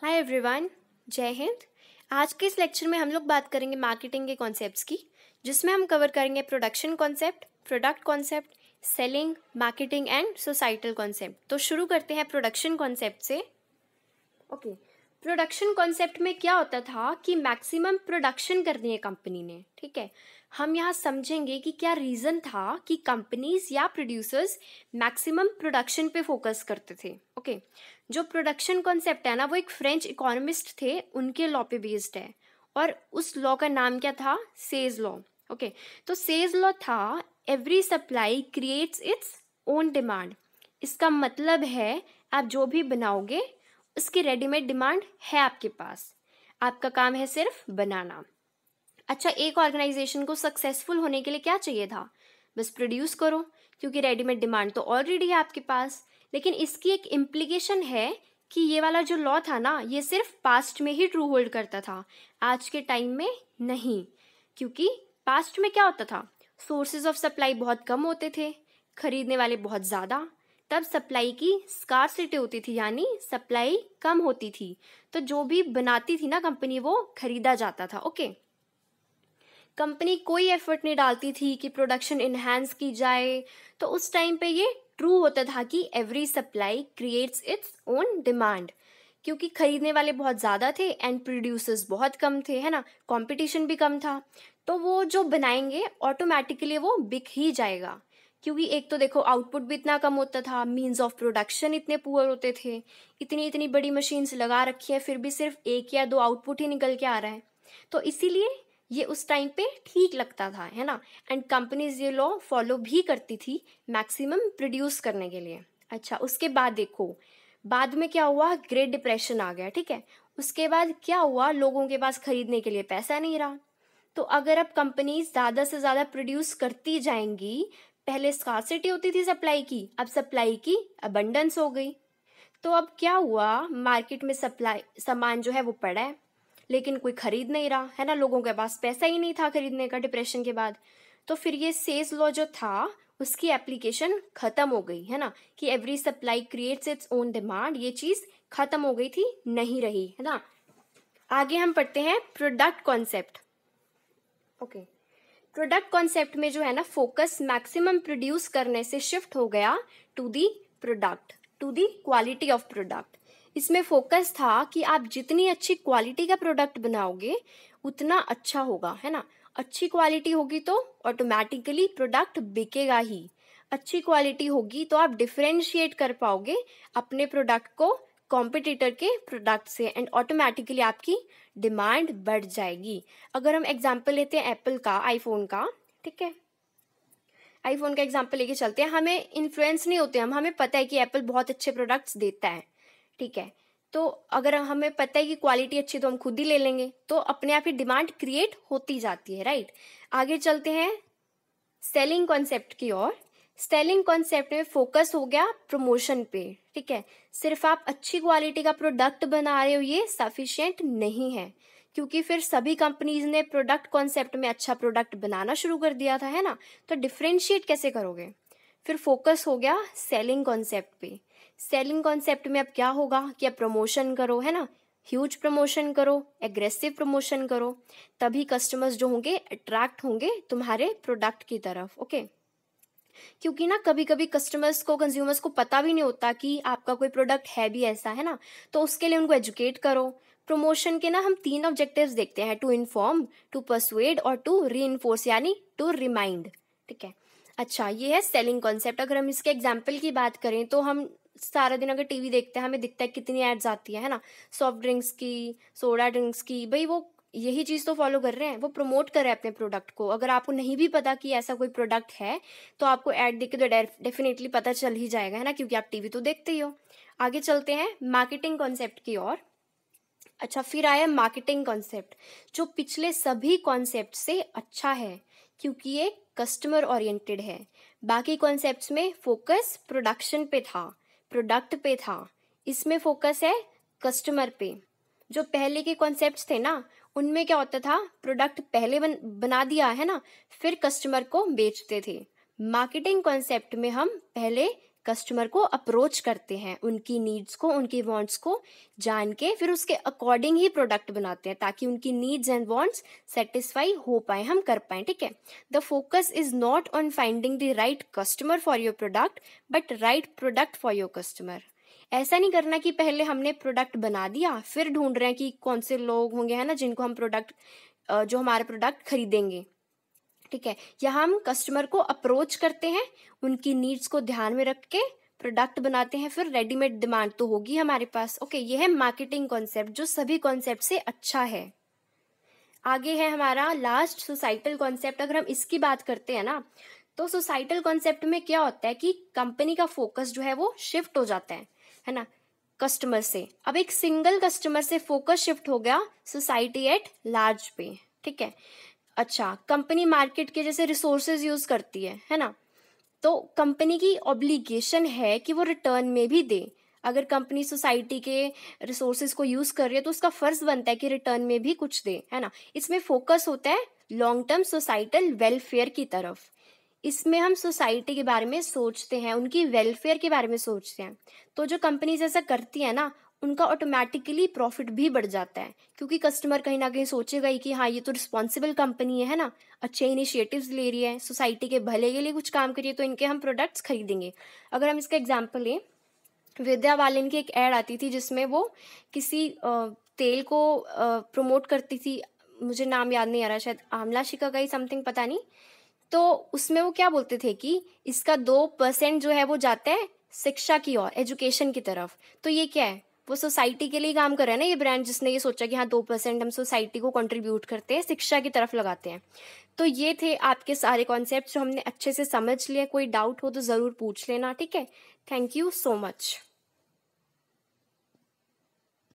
Hi everyone जय हिंद आज के इस लेक्चर में हम लोग बात करेंगे मार्केटिंग के कॉन्सेप्ट्स की जिसमें हम कवर करेंगे production concept product concept selling marketing and societal concept तो शुरू करते हैं प्रोडक्शन कॉन्सेप्ट से ओके प्रोडक्शन कॉन्सेप्ट में क्या होता था कि मैक्सिमम प्रोडक्शन करनी है कंपनी ने ठीक है हम यहाँ समझेंगे कि क्या रीज़न था कि कंपनीज या प्रोड्यूसर्स मैक्सिमम प्रोडक्शन पे फोकस करते थे ओके okay. जो प्रोडक्शन कॉन्सेप्ट है ना वो एक फ्रेंच इकोनॉमिस्ट थे उनके लॉ पे बेस्ड है और उस लॉ का नाम क्या था सेज लॉ ओके तो सेज लॉ था every supply creates its own demand इसका मतलब है आप जो भी बनाओगे उसकी रेडीमेड डिमांड है आपके पास आपका काम है सिर्फ बनाना अच्छा एक ऑर्गेनाइजेशन को सक्सेसफुल होने के लिए क्या चाहिए था बस प्रोड्यूस करो क्योंकि रेडीमेड डिमांड तो ऑलरेडी है आपके पास लेकिन इसकी एक इम्प्लीकेशन है कि ये वाला जो लॉ था ना ये सिर्फ पास्ट में ही ट्रू होल्ड करता था आज के टाइम में नहीं क्योंकि पास्ट में क्या होता था सोर्सेज ऑफ सप्लाई बहुत कम होते थे खरीदने वाले बहुत ज़्यादा तब सप्लाई की स्कारसिटी होती थी यानी सप्लाई कम होती थी तो जो भी बनाती थी ना कंपनी वो खरीदा जाता था ओके okay? कंपनी कोई एफर्ट नहीं डालती थी कि प्रोडक्शन इन्हेंस की जाए तो उस टाइम पे ये ट्रू होता था कि every supply creates its own demand क्योंकि खरीदने वाले बहुत ज़्यादा थे एंड प्रोड्यूसर्स बहुत कम थे है ना कंपटीशन भी कम था तो वो जो बनाएंगे ऑटोमेटिकली वो बिक ही जाएगा क्योंकि एक तो देखो आउटपुट भी इतना कम होता था मीन्स ऑफ प्रोडक्शन इतने पुअर होते थे इतनी इतनी बड़ी मशीन्स लगा रखी है फिर भी सिर्फ एक या दो आउटपुट ही निकल के आ रहा है तो इसीलिए ये उस टाइम पे ठीक लगता था है ना एंड कंपनीज ये लॉ फॉलो भी करती थी मैक्सिमम प्रोड्यूस करने के लिए अच्छा उसके बाद देखो बाद में क्या हुआ ग्रेट डिप्रेशन आ गया ठीक है उसके बाद क्या हुआ लोगों के पास खरीदने के लिए पैसा नहीं रहा तो अगर अब कंपनीज ज़्यादा से ज़्यादा प्रोड्यूस करती जाएंगी पहले स्कॉसिटी होती थी सप्लाई की अब सप्लाई की अबंडेंस हो गई तो अब क्या हुआ मार्केट में सप्लाई सामान जो है वो पड़ा है लेकिन कोई ख़रीद नहीं रहा है ना लोगों के पास पैसा ही नहीं था खरीदने का डिप्रेशन के बाद तो फिर ये सेज लॉ जो था उसकी एप्लीकेशन ख़त्म हो गई है ना कि every supply creates its own demand ये चीज़ ख़त्म हो गई थी नहीं रही है ना आगे हम पढ़ते हैं product concept okay product concept में जो है ना फोकस मैक्सिमम प्रोड्यूस करने से शिफ्ट हो गया to the product to the quality of product इसमें फोकस था कि आप जितनी अच्छी क्वालिटी का प्रोडक्ट बनाओगे उतना अच्छा होगा है ना अच्छी क्वालिटी होगी तो ऑटोमेटिकली प्रोडक्ट बिकेगा ही अच्छी क्वालिटी होगी तो आप डिफ्रेंशिएट कर पाओगे अपने प्रोडक्ट को कॉम्पिटिटर के प्रोडक्ट से एंड ऑटोमेटिकली आपकी डिमांड बढ़ जाएगी अगर हम एग्जाम्पल लेते हैं एप्पल का आईफोन का ठीक है आईफोन का एग्जाम्पल लेके चलते हैं हमें इन्फ्लुएंस नहीं होते हम हमें पता है कि एप्पल बहुत अच्छे प्रोडक्ट्स देता है ठीक है तो अगर हमें पता है कि क्वालिटी अच्छी तो हम खुद ही ले लेंगे तो अपने आप ही डिमांड क्रिएट होती जाती है राइट आगे चलते हैं सेलिंग कॉन्सेप्ट की ओर सेलिंग कॉन्सेप्ट में फोकस हो गया प्रमोशन पे ठीक है सिर्फ आप अच्छी क्वालिटी का प्रोडक्ट बना रहे हो ये सफिशियंट नहीं है क्योंकि फिर सभी कंपनीज ने प्रोडक्ट कॉन्सेप्ट में अच्छा प्रोडक्ट बनाना शुरू कर दिया था है ना तो डिफ्रेंशिएट कैसे करोगे फिर फोकस हो गया सेलिंग कॉन्सेप्ट पे सेलिंग कॉन्सेप्ट में अब क्या होगा कि अब प्रमोशन करो है ना ह्यूज प्रमोशन करो एग्रेसिव प्रमोशन करो तभी कस्टमर्स जो होंगे अट्रैक्ट होंगे तुम्हारे प्रोडक्ट की तरफ ओके क्योंकि ना कभी कभी कस्टमर्स को कंज्यूमर्स को पता भी नहीं होता कि आपका कोई प्रोडक्ट है भी ऐसा है ना तो उसके लिए उनको एजुकेट करो प्रमोशन के ना हम तीन ऑब्जेक्टिव्स देखते हैं टू इन्फॉर्म टू परसुएड और टू री यानी टू रिमाइंड ठीक है अच्छा ये है सेलिंग कॉन्सेप्ट अगर हम इसके एग्जाम्पल की बात करें तो हम सारा दिन अगर टीवी देखते हैं हमें दिखता है कितनी एड्स आती है है ना सॉफ्ट ड्रिंक्स की सोडा ड्रिंक्स की भाई वो यही चीज़ तो फॉलो कर रहे हैं वो प्रमोट कर रहे हैं अपने प्रोडक्ट को अगर आपको नहीं भी पता कि ऐसा कोई प्रोडक्ट है तो आपको ऐड देख के तो डेफिनेटली पता चल ही जाएगा है ना क्योंकि आप टीवी तो देखते ही हो आगे चलते हैं मार्केटिंग कॉन्सेप्ट की ओर अच्छा फिर आया मार्केटिंग कॉन्सेप्ट जो पिछले सभी कॉन्सेप्ट से अच्छा है क्योंकि ये कस्टमर ओरिएंटेड है बाकी कॉन्सेप्ट्स में फोकस प्रोडक्शन पे था प्रोडक्ट पे था इसमें फोकस है कस्टमर पे जो पहले के कॉन्सेप्ट थे ना उनमें क्या होता था प्रोडक्ट पहले बन, बना दिया है ना फिर कस्टमर को बेचते थे मार्केटिंग कॉन्सेप्ट में हम पहले कस्टमर को अप्रोच करते हैं उनकी नीड्स को उनकी वांट्स को जान के फिर उसके अकॉर्डिंग ही प्रोडक्ट बनाते हैं ताकि उनकी नीड्स एंड वांट्स सेटिस्फाई हो पाए हम कर पाए ठीक है the focus is not on finding the right customer for your product but right product for your customer ऐसा नहीं करना कि पहले हमने प्रोडक्ट बना दिया फिर ढूंढ रहे हैं कि कौन से लोग होंगे है ना जिनको हम प्रोडक्ट जो हमारे प्रोडक्ट खरीदेंगे ठीक है यहाँ हम कस्टमर को अप्रोच करते हैं उनकी नीड्स को ध्यान में रख के प्रोडक्ट बनाते हैं फिर रेडीमेड डिमांड तो होगी हमारे पास ओके ये है मार्केटिंग कॉन्सेप्ट जो सभी कॉन्सेप्ट से अच्छा है आगे है हमारा लास्ट सोसाइटल कॉन्सेप्ट अगर हम इसकी बात करते हैं ना तो सोसाइटल कॉन्सेप्ट में क्या होता है कि कंपनी का फोकस जो है वो शिफ्ट हो जाता है है ना कस्टमर से अब एक सिंगल कस्टमर से फोकस शिफ्ट हो गया सोसाइटी एट लार्ज पे ठीक है अच्छा कंपनी मार्केट के जैसे रिसोर्सेज यूज करती है है ना तो कंपनी की ऑब्लिगेशन है कि वो रिटर्न में भी दे अगर कंपनी सोसाइटी के रिसोर्सेज को यूज कर रही है तो उसका फर्ज बनता है कि रिटर्न में भी कुछ दे है ना इसमें फोकस होता है लॉन्ग टर्म सोसाइटल वेलफेयर की तरफ इसमें हम सोसाइटी के बारे में सोचते हैं उनकी वेलफेयर के बारे में सोचते हैं तो जो कंपनी जैसा करती है ना उनका ऑटोमेटिकली प्रॉफिट भी बढ़ जाता है क्योंकि कस्टमर कहीं ना कहीं सोचेगा ही कि हाँ ये तो रिस्पॉन्सिबल कंपनी है ना अच्छे इनिशिएटिव्स ले रही है सोसाइटी के भले के लिए कुछ काम करिए तो इनके हम प्रोडक्ट्स खरीदेंगे अगर हम इसका एग्जाम्पल लें विद्या बालन की एक ऐड आती थी जिसमें वो किसी तेल को प्रमोट करती थी मुझे नाम याद नहीं आ रहा शायद आमला शिका का ही समथिंग पता नहीं तो उसमें वो क्या बोलते थे कि इसका दो परसेंट जो है वो जाता है शिक्षा की ओर एजुकेशन की तरफ तो ये क्या है वो सोसाइटी के लिए काम कर रहे हैं ना ये ब्रांड जिसने ये सोचा कि हाँ दो परसेंट हम सोसाइटी को कंट्रीब्यूट करते हैं शिक्षा की तरफ लगाते हैं तो ये थे आपके सारे कॉन्सेप्ट जो हमने अच्छे से समझ लिए कोई डाउट हो तो ज़रूर पूछ लेना ठीक है थैंक यू सो मच